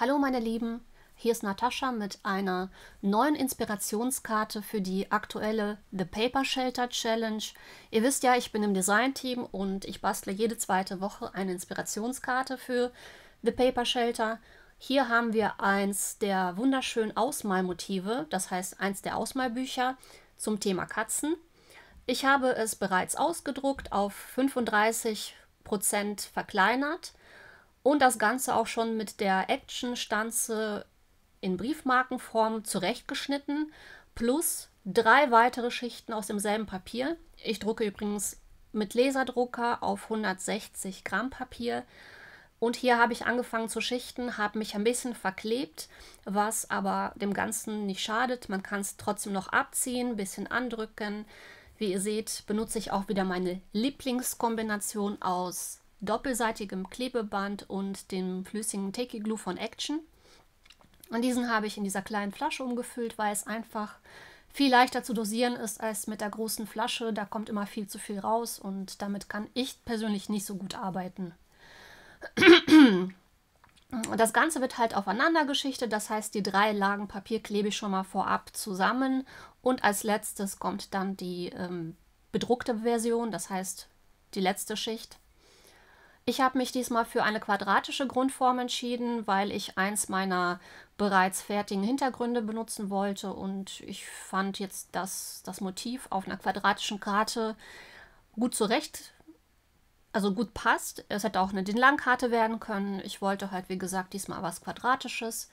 Hallo meine Lieben, hier ist Natascha mit einer neuen Inspirationskarte für die aktuelle The Paper Shelter Challenge. Ihr wisst ja, ich bin im Designteam und ich bastle jede zweite Woche eine Inspirationskarte für The Paper Shelter. Hier haben wir eins der wunderschönen Ausmalmotive, das heißt eins der Ausmalbücher zum Thema Katzen. Ich habe es bereits ausgedruckt auf 35% verkleinert und das Ganze auch schon mit der Action-Stanze in Briefmarkenform zurechtgeschnitten, plus drei weitere Schichten aus demselben Papier. Ich drucke übrigens mit Laserdrucker auf 160 Gramm Papier. Und hier habe ich angefangen zu schichten, habe mich ein bisschen verklebt, was aber dem Ganzen nicht schadet. Man kann es trotzdem noch abziehen, ein bisschen andrücken. Wie ihr seht, benutze ich auch wieder meine Lieblingskombination aus doppelseitigem Klebeband und dem flüssigen Takey Glue von Action. Und diesen habe ich in dieser kleinen Flasche umgefüllt, weil es einfach viel leichter zu dosieren ist als mit der großen Flasche. Da kommt immer viel zu viel raus und damit kann ich persönlich nicht so gut arbeiten. Und das Ganze wird halt aufeinander geschichtet, das heißt, die drei Lagen Papier klebe ich schon mal vorab zusammen und als letztes kommt dann die ähm, bedruckte Version, das heißt die letzte Schicht. Ich habe mich diesmal für eine quadratische Grundform entschieden, weil ich eins meiner bereits fertigen Hintergründe benutzen wollte und ich fand jetzt das, das Motiv auf einer quadratischen Karte gut zurecht, also gut passt. Es hätte auch eine DIN-Lang-Karte werden können. Ich wollte halt, wie gesagt, diesmal was Quadratisches.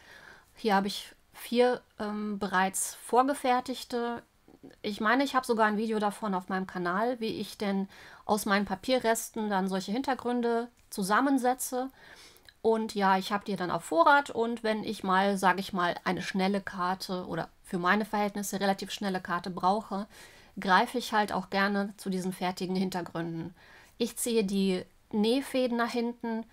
Hier habe ich vier ähm, bereits vorgefertigte ich meine, ich habe sogar ein Video davon auf meinem Kanal, wie ich denn aus meinen Papierresten dann solche Hintergründe zusammensetze. Und ja, ich habe die dann auf Vorrat und wenn ich mal, sage ich mal, eine schnelle Karte oder für meine Verhältnisse relativ schnelle Karte brauche, greife ich halt auch gerne zu diesen fertigen Hintergründen. Ich ziehe die Nähfäden nach hinten,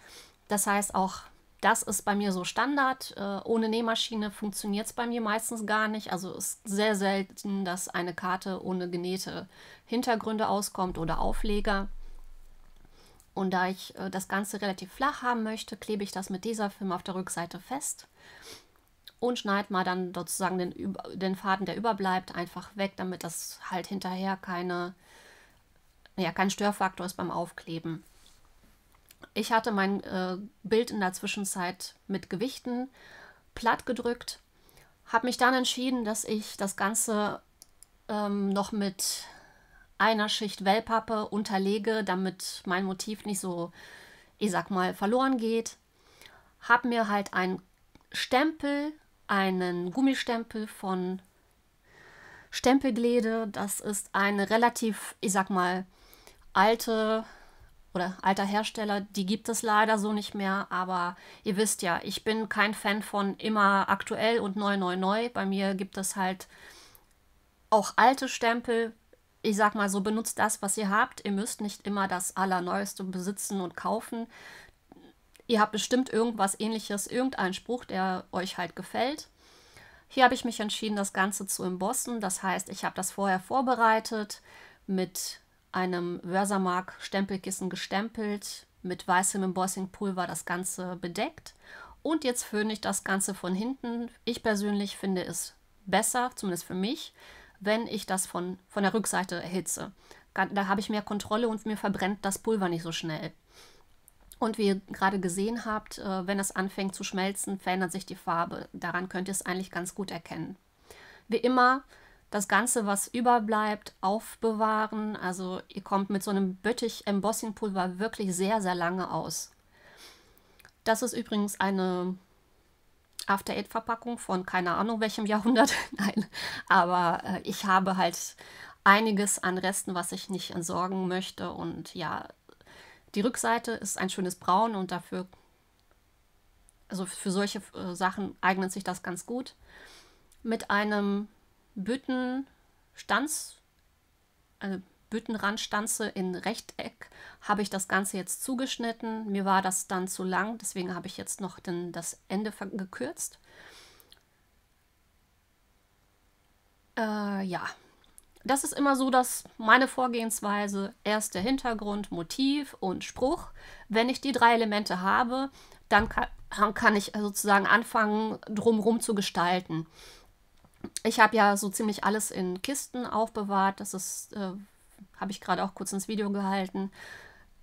das heißt auch das ist bei mir so Standard. Äh, ohne Nähmaschine funktioniert es bei mir meistens gar nicht. Also ist sehr selten, dass eine Karte ohne genähte Hintergründe auskommt oder Aufleger. Und da ich äh, das Ganze relativ flach haben möchte, klebe ich das mit dieser Film auf der Rückseite fest und schneide mal dann sozusagen den, den Faden, der überbleibt, einfach weg, damit das halt hinterher keine, ja, kein Störfaktor ist beim Aufkleben. Ich hatte mein äh, Bild in der Zwischenzeit mit Gewichten platt gedrückt, habe mich dann entschieden, dass ich das Ganze ähm, noch mit einer Schicht Wellpappe unterlege, damit mein Motiv nicht so, ich sag mal, verloren geht. Habe mir halt einen Stempel, einen Gummistempel von Stempelglede. Das ist eine relativ, ich sag mal, alte oder alter Hersteller, die gibt es leider so nicht mehr. Aber ihr wisst ja, ich bin kein Fan von immer aktuell und neu, neu, neu. Bei mir gibt es halt auch alte Stempel. Ich sag mal so, benutzt das, was ihr habt. Ihr müsst nicht immer das Allerneueste besitzen und kaufen. Ihr habt bestimmt irgendwas ähnliches, irgendeinen Spruch, der euch halt gefällt. Hier habe ich mich entschieden, das Ganze zu embossen. Das heißt, ich habe das vorher vorbereitet mit einem Wörsermark Stempelkissen gestempelt. Mit weißem Embossingpulver war das Ganze bedeckt. Und jetzt föhne ich das Ganze von hinten. Ich persönlich finde es besser, zumindest für mich, wenn ich das von, von der Rückseite erhitze. Da habe ich mehr Kontrolle und mir verbrennt das Pulver nicht so schnell. Und wie ihr gerade gesehen habt, äh, wenn es anfängt zu schmelzen, verändert sich die Farbe. Daran könnt ihr es eigentlich ganz gut erkennen. Wie immer das Ganze, was überbleibt, aufbewahren. Also ihr kommt mit so einem Böttich Embossingpulver wirklich sehr, sehr lange aus. Das ist übrigens eine After Eight Verpackung von keine Ahnung welchem Jahrhundert. Nein, aber äh, ich habe halt einiges an Resten, was ich nicht entsorgen möchte. Und ja, die Rückseite ist ein schönes Braun und dafür, also für solche äh, Sachen eignet sich das ganz gut. Mit einem Bütten, eine also Büttenrandstanze in Rechteck habe ich das Ganze jetzt zugeschnitten. Mir war das dann zu lang, deswegen habe ich jetzt noch den, das Ende gekürzt. Äh, ja, das ist immer so, dass meine Vorgehensweise erst der Hintergrund, Motiv und Spruch. Wenn ich die drei Elemente habe, dann kann, kann ich sozusagen anfangen, drumherum zu gestalten. Ich habe ja so ziemlich alles in Kisten aufbewahrt. Das äh, habe ich gerade auch kurz ins Video gehalten.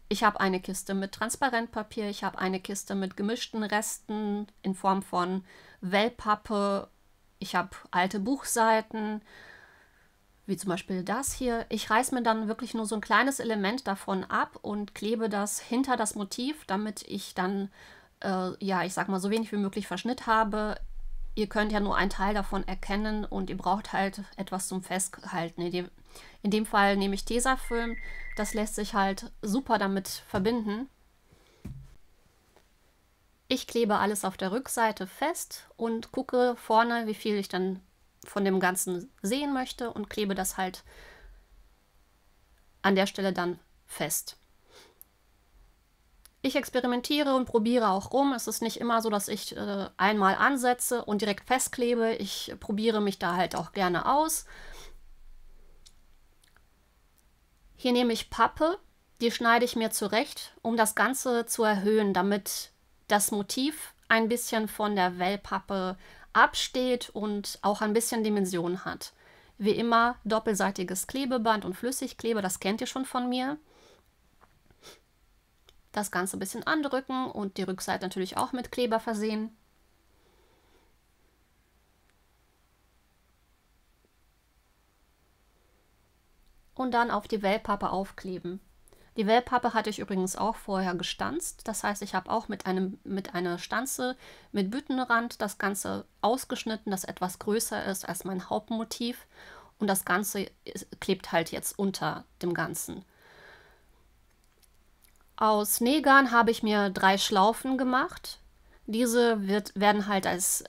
Ich habe eine Kiste mit Transparentpapier, ich habe eine Kiste mit gemischten Resten in Form von Wellpappe, ich habe alte Buchseiten, wie zum Beispiel das hier. Ich reiße mir dann wirklich nur so ein kleines Element davon ab und klebe das hinter das Motiv, damit ich dann, äh, ja, ich sag mal, so wenig wie möglich Verschnitt habe ihr könnt ja nur einen Teil davon erkennen und ihr braucht halt etwas zum Festhalten. In dem, in dem Fall nehme ich Tesafilm. Das lässt sich halt super damit verbinden. Ich klebe alles auf der Rückseite fest und gucke vorne, wie viel ich dann von dem Ganzen sehen möchte und klebe das halt an der Stelle dann fest ich experimentiere und probiere auch rum. Es ist nicht immer so, dass ich äh, einmal ansetze und direkt festklebe. Ich probiere mich da halt auch gerne aus. Hier nehme ich Pappe, die schneide ich mir zurecht, um das Ganze zu erhöhen, damit das Motiv ein bisschen von der Wellpappe absteht und auch ein bisschen Dimension hat. Wie immer doppelseitiges Klebeband und Flüssigkleber, das kennt ihr schon von mir das Ganze ein bisschen andrücken und die Rückseite natürlich auch mit Kleber versehen. Und dann auf die Wellpappe aufkleben. Die Wellpappe hatte ich übrigens auch vorher gestanzt. Das heißt, ich habe auch mit, einem, mit einer Stanze mit Büttenrand das Ganze ausgeschnitten, das etwas größer ist als mein Hauptmotiv. Und das Ganze klebt halt jetzt unter dem Ganzen. Aus Negan habe ich mir drei Schlaufen gemacht. Diese wird, werden halt als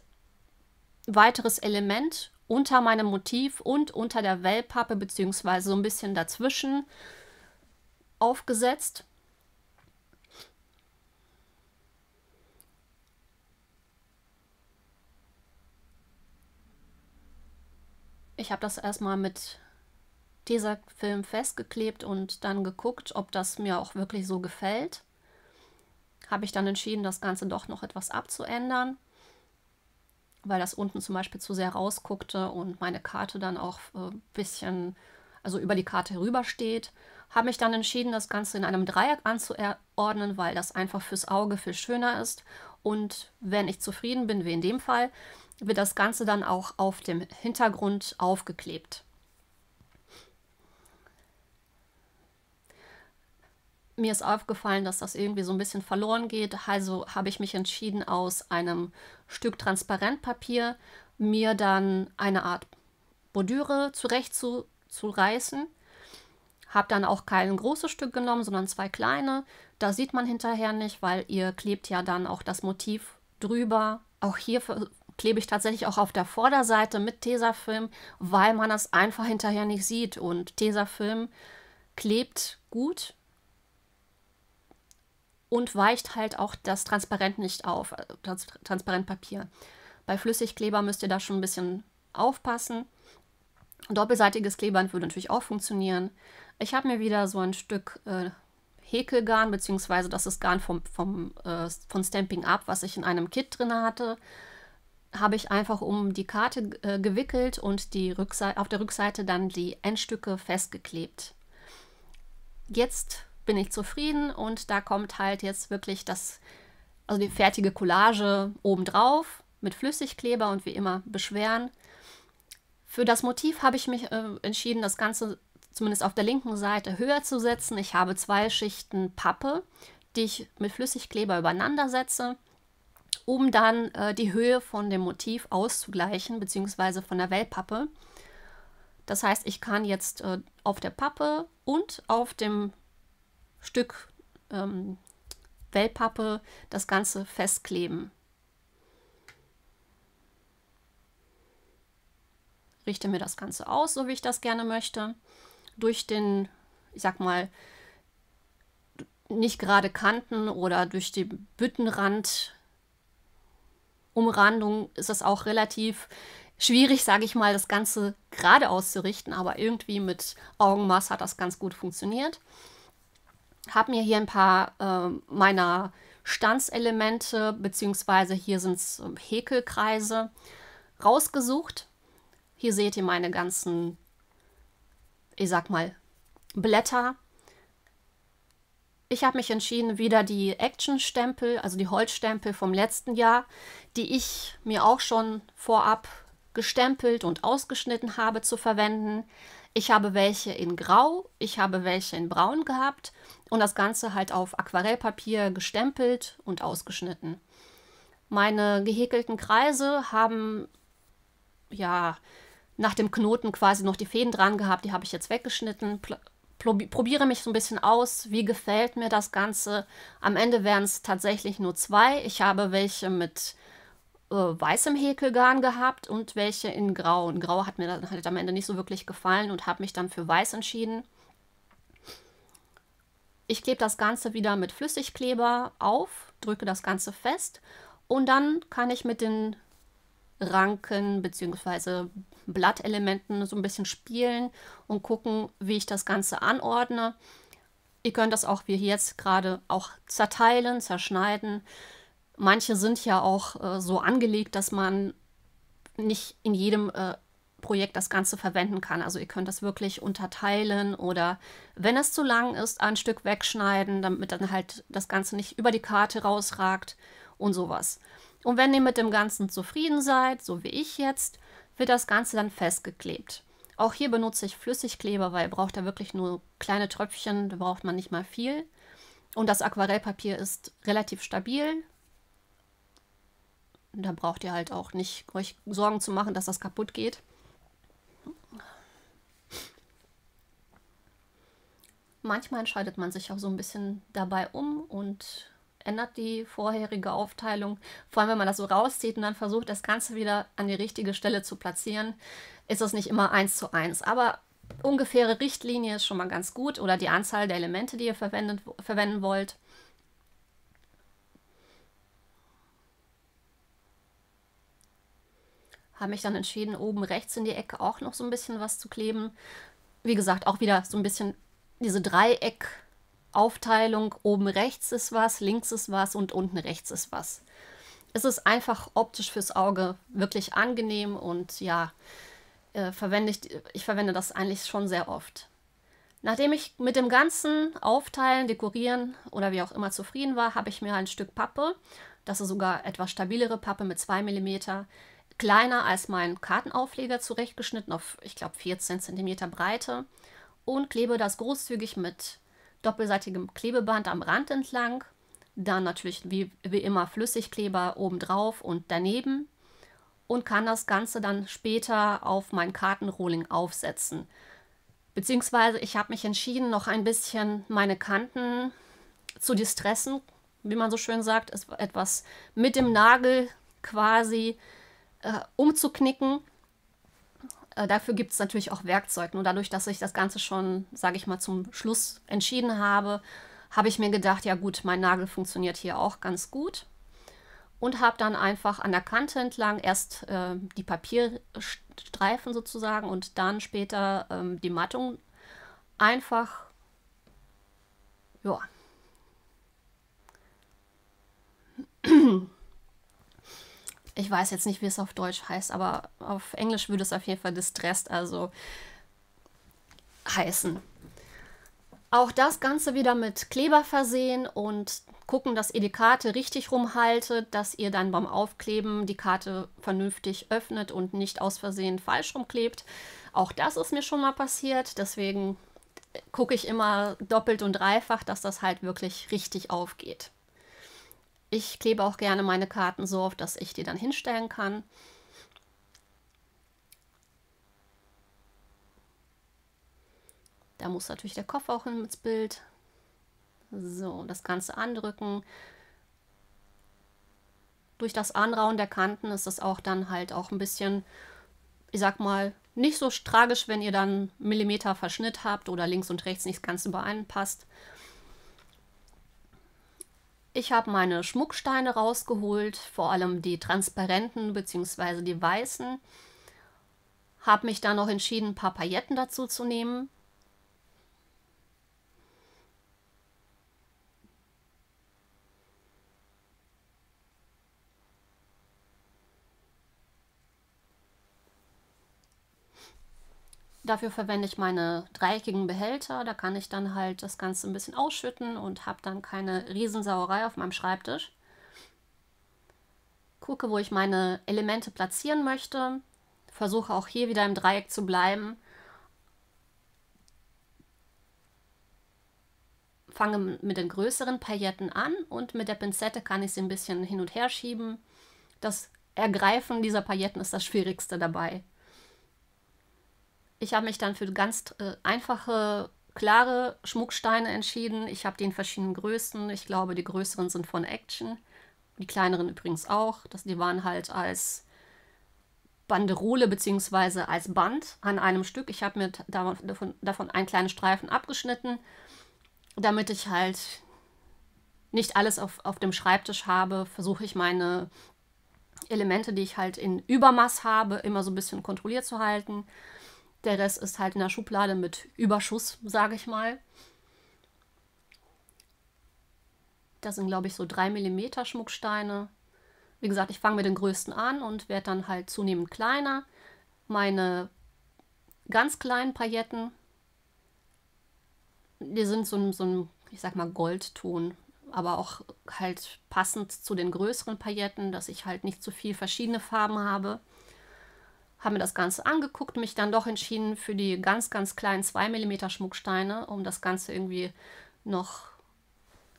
weiteres Element unter meinem Motiv und unter der Wellpappe bzw. so ein bisschen dazwischen aufgesetzt. Ich habe das erstmal mit dieser Film festgeklebt und dann geguckt, ob das mir auch wirklich so gefällt. Habe ich dann entschieden, das Ganze doch noch etwas abzuändern, weil das unten zum Beispiel zu sehr rausguckte und meine Karte dann auch ein äh, bisschen, also über die Karte rübersteht. Habe mich dann entschieden, das Ganze in einem Dreieck anzuordnen, weil das einfach fürs Auge viel schöner ist. Und wenn ich zufrieden bin, wie in dem Fall, wird das Ganze dann auch auf dem Hintergrund aufgeklebt. mir ist aufgefallen, dass das irgendwie so ein bisschen verloren geht. Also habe ich mich entschieden, aus einem Stück Transparentpapier mir dann eine Art Bordüre zurecht zu, reißen. Habe dann auch kein großes Stück genommen, sondern zwei kleine. Da sieht man hinterher nicht, weil ihr klebt ja dann auch das Motiv drüber. Auch hier klebe ich tatsächlich auch auf der Vorderseite mit Tesafilm, weil man das einfach hinterher nicht sieht. Und Tesafilm klebt gut und weicht halt auch das Transparent nicht auf, äh, also Transparentpapier. Bei Flüssigkleber müsst ihr da schon ein bisschen aufpassen. Doppelseitiges Klebeband würde natürlich auch funktionieren. Ich habe mir wieder so ein Stück äh, Häkelgarn, beziehungsweise das ist Garn vom, vom, äh, von Stamping Up, was ich in einem Kit drin hatte, habe ich einfach um die Karte äh, gewickelt und die auf der Rückseite dann die Endstücke festgeklebt. Jetzt bin ich zufrieden und da kommt halt jetzt wirklich das, also die fertige Collage obendrauf mit Flüssigkleber und wie immer beschweren. Für das Motiv habe ich mich äh, entschieden, das Ganze zumindest auf der linken Seite höher zu setzen. Ich habe zwei Schichten Pappe, die ich mit Flüssigkleber übereinander setze, um dann äh, die Höhe von dem Motiv auszugleichen, beziehungsweise von der Wellpappe. Das heißt, ich kann jetzt äh, auf der Pappe und auf dem Stück ähm, Wellpappe das Ganze festkleben. Richte mir das Ganze aus, so wie ich das gerne möchte. Durch den, ich sag mal, nicht gerade Kanten oder durch die Büttenrand Umrandung ist es auch relativ schwierig, sage ich mal, das Ganze gerade auszurichten, aber irgendwie mit Augenmaß hat das ganz gut funktioniert habe mir hier ein paar äh, meiner Stanzelemente, beziehungsweise hier sind es ähm, Häkelkreise, rausgesucht. Hier seht ihr meine ganzen, ich sag mal, Blätter. Ich habe mich entschieden, wieder die Action-Stempel, also die Holzstempel vom letzten Jahr, die ich mir auch schon vorab gestempelt und ausgeschnitten habe, zu verwenden. Ich habe welche in Grau, ich habe welche in Braun gehabt und das Ganze halt auf Aquarellpapier gestempelt und ausgeschnitten. Meine gehäkelten Kreise haben ja nach dem Knoten quasi noch die Fäden dran gehabt, die habe ich jetzt weggeschnitten. Probiere mich so ein bisschen aus, wie gefällt mir das Ganze. Am Ende wären es tatsächlich nur zwei. Ich habe welche mit äh, weißem Häkelgarn gehabt und welche in grau. Und grau hat mir dann halt am Ende nicht so wirklich gefallen und habe mich dann für weiß entschieden. Ich klebe das Ganze wieder mit Flüssigkleber auf, drücke das Ganze fest und dann kann ich mit den Ranken bzw. Blattelementen so ein bisschen spielen und gucken, wie ich das Ganze anordne. Ihr könnt das auch wie jetzt gerade auch zerteilen, zerschneiden. Manche sind ja auch äh, so angelegt, dass man nicht in jedem äh, Projekt das Ganze verwenden kann. Also ihr könnt das wirklich unterteilen oder wenn es zu lang ist, ein Stück wegschneiden, damit dann halt das Ganze nicht über die Karte rausragt und sowas. Und wenn ihr mit dem Ganzen zufrieden seid, so wie ich jetzt, wird das Ganze dann festgeklebt. Auch hier benutze ich Flüssigkleber, weil ihr braucht da wirklich nur kleine Tröpfchen, da braucht man nicht mal viel. Und das Aquarellpapier ist relativ stabil. Da braucht ihr halt auch nicht euch Sorgen zu machen, dass das kaputt geht. Manchmal entscheidet man sich auch so ein bisschen dabei um und ändert die vorherige Aufteilung. Vor allem, wenn man das so rauszieht und dann versucht, das Ganze wieder an die richtige Stelle zu platzieren, ist das nicht immer eins zu eins. Aber ungefähre Richtlinie ist schon mal ganz gut oder die Anzahl der Elemente, die ihr verwendet, verwenden wollt. Habe mich dann entschieden, oben rechts in die Ecke auch noch so ein bisschen was zu kleben. Wie gesagt, auch wieder so ein bisschen diese Dreieckaufteilung, oben rechts ist was, links ist was und unten rechts ist was. Es ist einfach optisch fürs Auge wirklich angenehm und ja, äh, verwende ich, ich verwende das eigentlich schon sehr oft. Nachdem ich mit dem ganzen Aufteilen, Dekorieren oder wie auch immer zufrieden war, habe ich mir ein Stück Pappe, das ist sogar etwas stabilere Pappe mit 2 mm, kleiner als mein Kartenaufleger zurechtgeschnitten auf, ich glaube, 14 cm Breite und klebe das großzügig mit doppelseitigem Klebeband am Rand entlang. Dann natürlich wie, wie immer Flüssigkleber oben drauf und daneben und kann das Ganze dann später auf mein Kartenrolling aufsetzen. Beziehungsweise ich habe mich entschieden, noch ein bisschen meine Kanten zu distressen, wie man so schön sagt, etwas mit dem Nagel quasi äh, umzuknicken, äh, dafür gibt es natürlich auch Werkzeug. Nur dadurch, dass ich das Ganze schon, sage ich mal, zum Schluss entschieden habe, habe ich mir gedacht, ja gut, mein Nagel funktioniert hier auch ganz gut. Und habe dann einfach an der Kante entlang erst äh, die Papierstreifen sozusagen und dann später ähm, die Mattung einfach, ja. ich weiß jetzt nicht, wie es auf Deutsch heißt, aber auf Englisch würde es auf jeden Fall distressed, also heißen. Auch das Ganze wieder mit Kleber versehen und gucken, dass ihr die Karte richtig rumhaltet, dass ihr dann beim Aufkleben die Karte vernünftig öffnet und nicht aus Versehen falsch rumklebt. Auch das ist mir schon mal passiert, deswegen gucke ich immer doppelt und dreifach, dass das halt wirklich richtig aufgeht. Ich klebe auch gerne meine Karten so auf, dass ich die dann hinstellen kann. Da muss natürlich der Kopf auch hin ins Bild. So, das Ganze andrücken. Durch das Anrauen der Kanten ist es auch dann halt auch ein bisschen, ich sag mal, nicht so tragisch, wenn ihr dann Millimeter Verschnitt habt oder links und rechts nicht ganz übereinpasst. passt ich habe meine Schmucksteine rausgeholt, vor allem die transparenten bzw. die weißen. Habe mich dann noch entschieden, ein paar Pailletten dazu zu nehmen. Dafür verwende ich meine dreieckigen Behälter. Da kann ich dann halt das Ganze ein bisschen ausschütten und habe dann keine Riesensauerei auf meinem Schreibtisch. Gucke, wo ich meine Elemente platzieren möchte. Versuche auch hier wieder im Dreieck zu bleiben. Fange mit den größeren Pailletten an und mit der Pinzette kann ich sie ein bisschen hin und her schieben. Das Ergreifen dieser Pailletten ist das Schwierigste dabei. Ich habe mich dann für ganz äh, einfache, klare Schmucksteine entschieden. Ich habe die in verschiedenen Größen. Ich glaube, die größeren sind von Action. Die kleineren übrigens auch. Das, die waren halt als Banderole bzw. als Band an einem Stück. Ich habe mir davon, davon einen kleinen Streifen abgeschnitten, damit ich halt nicht alles auf, auf dem Schreibtisch habe, versuche ich meine Elemente, die ich halt in Übermaß habe, immer so ein bisschen kontrolliert zu halten. Der Rest ist halt in der Schublade mit Überschuss, sage ich mal. Das sind, glaube ich, so 3 mm Schmucksteine. Wie gesagt, ich fange mit den größten an und werde dann halt zunehmend kleiner. Meine ganz kleinen Pailletten, die sind so ein, so ein ich sag mal, Goldton, aber auch halt passend zu den größeren Pailletten, dass ich halt nicht zu viel verschiedene Farben habe habe mir das Ganze angeguckt, mich dann doch entschieden für die ganz, ganz kleinen 2 mm Schmucksteine, um das Ganze irgendwie noch,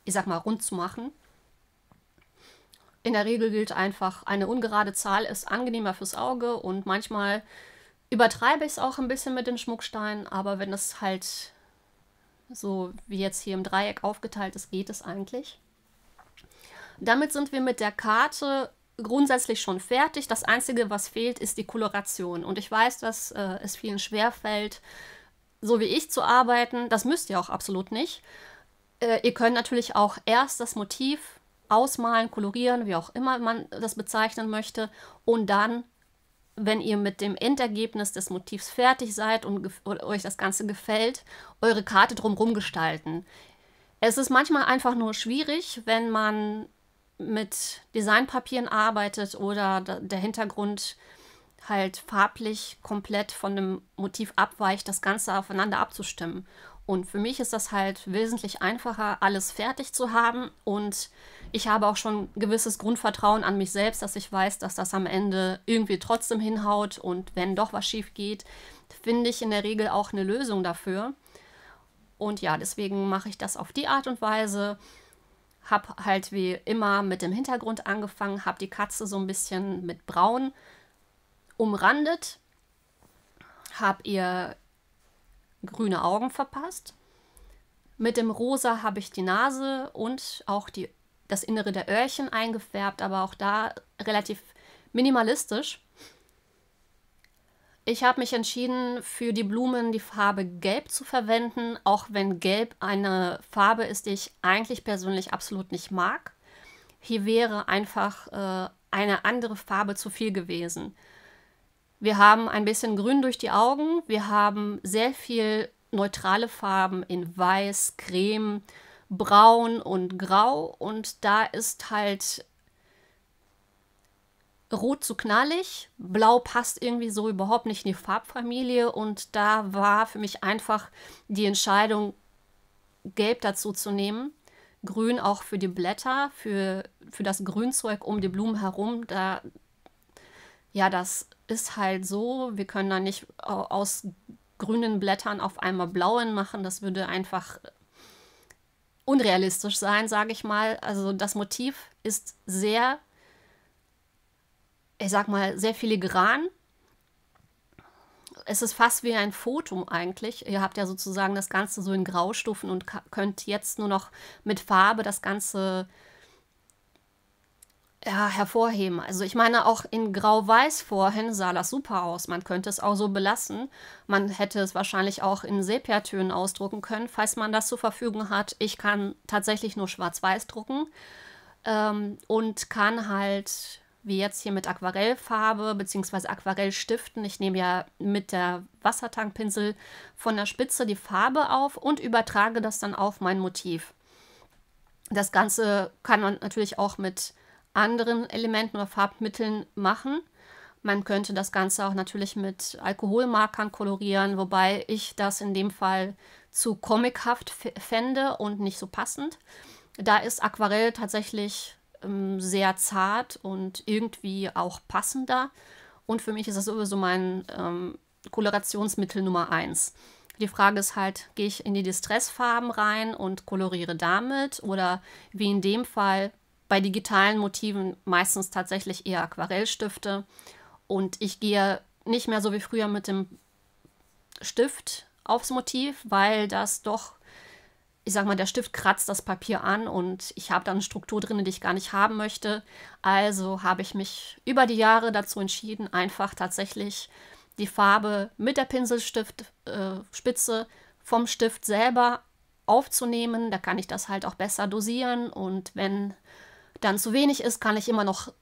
ich sag mal, rund zu machen. In der Regel gilt einfach, eine ungerade Zahl ist angenehmer fürs Auge und manchmal übertreibe ich es auch ein bisschen mit den Schmucksteinen, aber wenn es halt so wie jetzt hier im Dreieck aufgeteilt ist, geht es eigentlich. Damit sind wir mit der Karte grundsätzlich schon fertig. Das Einzige, was fehlt, ist die Koloration. Und ich weiß, dass äh, es vielen schwerfällt, so wie ich zu arbeiten. Das müsst ihr auch absolut nicht. Äh, ihr könnt natürlich auch erst das Motiv ausmalen, kolorieren, wie auch immer man das bezeichnen möchte. Und dann, wenn ihr mit dem Endergebnis des Motivs fertig seid und euch das Ganze gefällt, eure Karte drumherum gestalten. Es ist manchmal einfach nur schwierig, wenn man mit Designpapieren arbeitet oder der Hintergrund halt farblich komplett von dem Motiv abweicht, das Ganze aufeinander abzustimmen. Und für mich ist das halt wesentlich einfacher, alles fertig zu haben. Und ich habe auch schon gewisses Grundvertrauen an mich selbst, dass ich weiß, dass das am Ende irgendwie trotzdem hinhaut. Und wenn doch was schief geht, finde ich in der Regel auch eine Lösung dafür. Und ja, deswegen mache ich das auf die Art und Weise. Hab halt wie immer mit dem Hintergrund angefangen, hab die Katze so ein bisschen mit Braun umrandet, hab ihr grüne Augen verpasst. Mit dem Rosa habe ich die Nase und auch die, das Innere der Öhrchen eingefärbt, aber auch da relativ minimalistisch. Ich habe mich entschieden, für die Blumen die Farbe Gelb zu verwenden, auch wenn Gelb eine Farbe ist, die ich eigentlich persönlich absolut nicht mag. Hier wäre einfach äh, eine andere Farbe zu viel gewesen. Wir haben ein bisschen Grün durch die Augen, wir haben sehr viel neutrale Farben in Weiß, Creme, Braun und Grau und da ist halt rot zu knallig, blau passt irgendwie so überhaupt nicht in die Farbfamilie und da war für mich einfach die Entscheidung, gelb dazu zu nehmen. Grün auch für die Blätter, für, für das Grünzeug um die Blumen herum. Da, ja, das ist halt so. Wir können da nicht äh, aus grünen Blättern auf einmal blauen machen. Das würde einfach unrealistisch sein, sage ich mal. Also das Motiv ist sehr ich sag mal, sehr filigran. Es ist fast wie ein Fotum eigentlich. Ihr habt ja sozusagen das Ganze so in Graustufen und könnt jetzt nur noch mit Farbe das Ganze ja, hervorheben. Also ich meine, auch in Grau-Weiß vorhin sah das super aus. Man könnte es auch so belassen. Man hätte es wahrscheinlich auch in Sepia-Tönen ausdrucken können, falls man das zur Verfügung hat. Ich kann tatsächlich nur Schwarz-Weiß drucken ähm, und kann halt wie jetzt hier mit Aquarellfarbe bzw. Aquarellstiften. Ich nehme ja mit der Wassertankpinsel von der Spitze die Farbe auf und übertrage das dann auf mein Motiv. Das Ganze kann man natürlich auch mit anderen Elementen oder Farbmitteln machen. Man könnte das Ganze auch natürlich mit Alkoholmarkern kolorieren, wobei ich das in dem Fall zu comichaft fände und nicht so passend. Da ist Aquarell tatsächlich ähm, sehr zart und irgendwie auch passender. Und für mich ist das sowieso mein ähm, Kolorationsmittel Nummer 1. Die Frage ist halt, gehe ich in die Distressfarben rein und koloriere damit oder wie in dem Fall bei digitalen Motiven meistens tatsächlich eher Aquarellstifte. Und ich gehe nicht mehr so wie früher mit dem Stift aufs Motiv, weil das doch ich sag mal, der Stift kratzt das Papier an und ich habe da eine Struktur drin, die ich gar nicht haben möchte. Also habe ich mich über die Jahre dazu entschieden, einfach tatsächlich die Farbe mit der Pinselstiftspitze äh, vom Stift selber aufzunehmen. Da kann ich das halt auch besser dosieren und wenn dann zu wenig ist, kann ich immer noch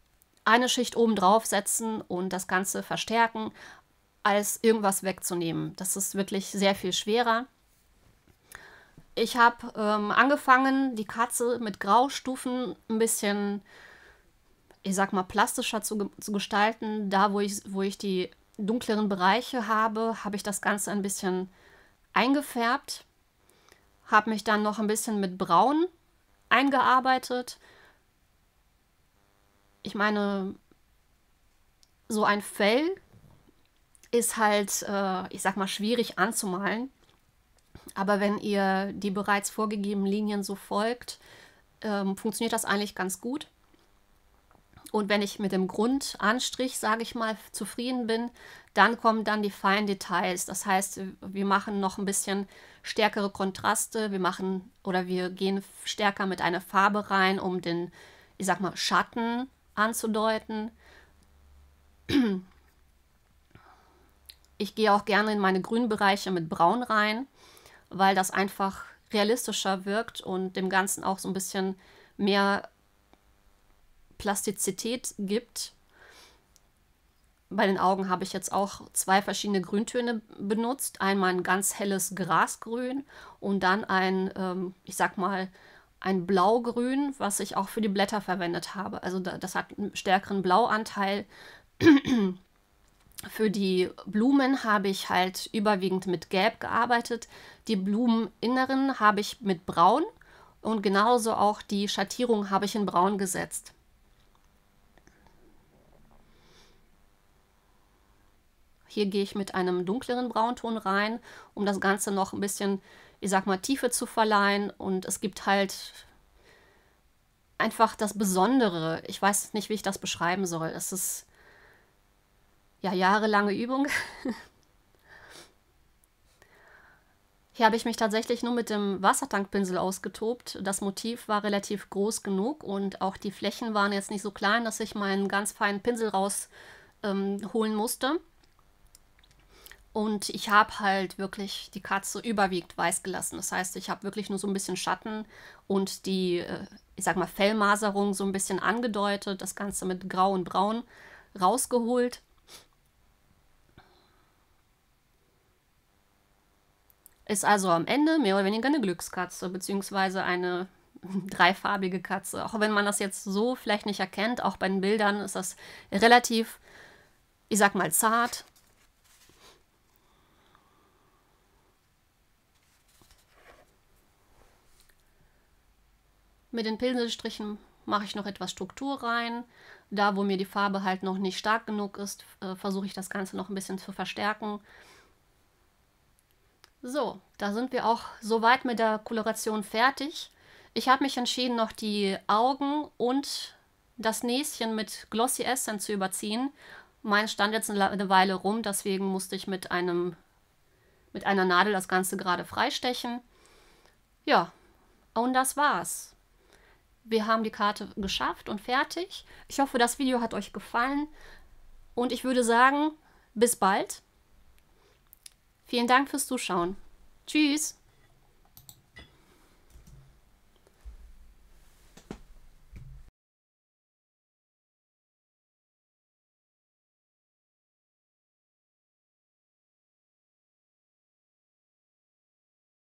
eine Schicht oben drauf setzen und das Ganze verstärken, als irgendwas wegzunehmen. Das ist wirklich sehr viel schwerer ich habe ähm, angefangen, die Katze mit Graustufen ein bisschen, ich sag mal, plastischer zu, zu gestalten. Da, wo ich, wo ich die dunkleren Bereiche habe, habe ich das Ganze ein bisschen eingefärbt, habe mich dann noch ein bisschen mit Braun eingearbeitet. Ich meine, so ein Fell ist halt, äh, ich sag mal, schwierig anzumalen. Aber wenn ihr die bereits vorgegebenen Linien so folgt, ähm, funktioniert das eigentlich ganz gut. Und wenn ich mit dem Grundanstrich, sage ich mal, zufrieden bin, dann kommen dann die feinen Details. Das heißt, wir machen noch ein bisschen stärkere Kontraste, wir machen oder wir gehen stärker mit einer Farbe rein, um den, ich sag mal, Schatten anzudeuten. Ich gehe auch gerne in meine grünen Bereiche mit Braun rein weil das einfach realistischer wirkt und dem Ganzen auch so ein bisschen mehr Plastizität gibt. Bei den Augen habe ich jetzt auch zwei verschiedene Grüntöne benutzt. Einmal ein ganz helles Grasgrün und dann ein, ähm, ich sag mal, ein Blaugrün, was ich auch für die Blätter verwendet habe. Also das hat einen stärkeren Blauanteil. für die Blumen habe ich halt überwiegend mit Gelb gearbeitet. Die Blumeninneren habe ich mit Braun und genauso auch die Schattierung habe ich in Braun gesetzt. Hier gehe ich mit einem dunkleren Braunton rein, um das Ganze noch ein bisschen, ich sag mal, Tiefe zu verleihen. Und es gibt halt einfach das Besondere. Ich weiß nicht, wie ich das beschreiben soll. Es ist ja, jahrelange Übung. Hier habe ich mich tatsächlich nur mit dem Wassertankpinsel ausgetobt. Das Motiv war relativ groß genug und auch die Flächen waren jetzt nicht so klein, dass ich meinen ganz feinen Pinsel rausholen ähm, musste. Und ich habe halt wirklich die Katze überwiegend weiß gelassen. Das heißt, ich habe wirklich nur so ein bisschen Schatten und die, äh, ich sag mal, Fellmaserung so ein bisschen angedeutet, das Ganze mit Grau und Braun rausgeholt. Ist also am Ende mehr oder weniger eine Glückskatze, beziehungsweise eine dreifarbige Katze. Auch wenn man das jetzt so vielleicht nicht erkennt, auch bei den Bildern ist das relativ, ich sag mal, zart. Mit den Pinselstrichen mache ich noch etwas Struktur rein. Da, wo mir die Farbe halt noch nicht stark genug ist, äh, versuche ich das Ganze noch ein bisschen zu verstärken. So, da sind wir auch soweit mit der Koloration fertig. Ich habe mich entschieden, noch die Augen und das Näschen mit Glossy Essence zu überziehen. Mein stand jetzt eine Weile rum, deswegen musste ich mit, einem, mit einer Nadel das Ganze gerade freistechen. Ja, und das war's. Wir haben die Karte geschafft und fertig. Ich hoffe, das Video hat euch gefallen. Und ich würde sagen, bis bald. Vielen Dank fürs Zuschauen. Tschüss!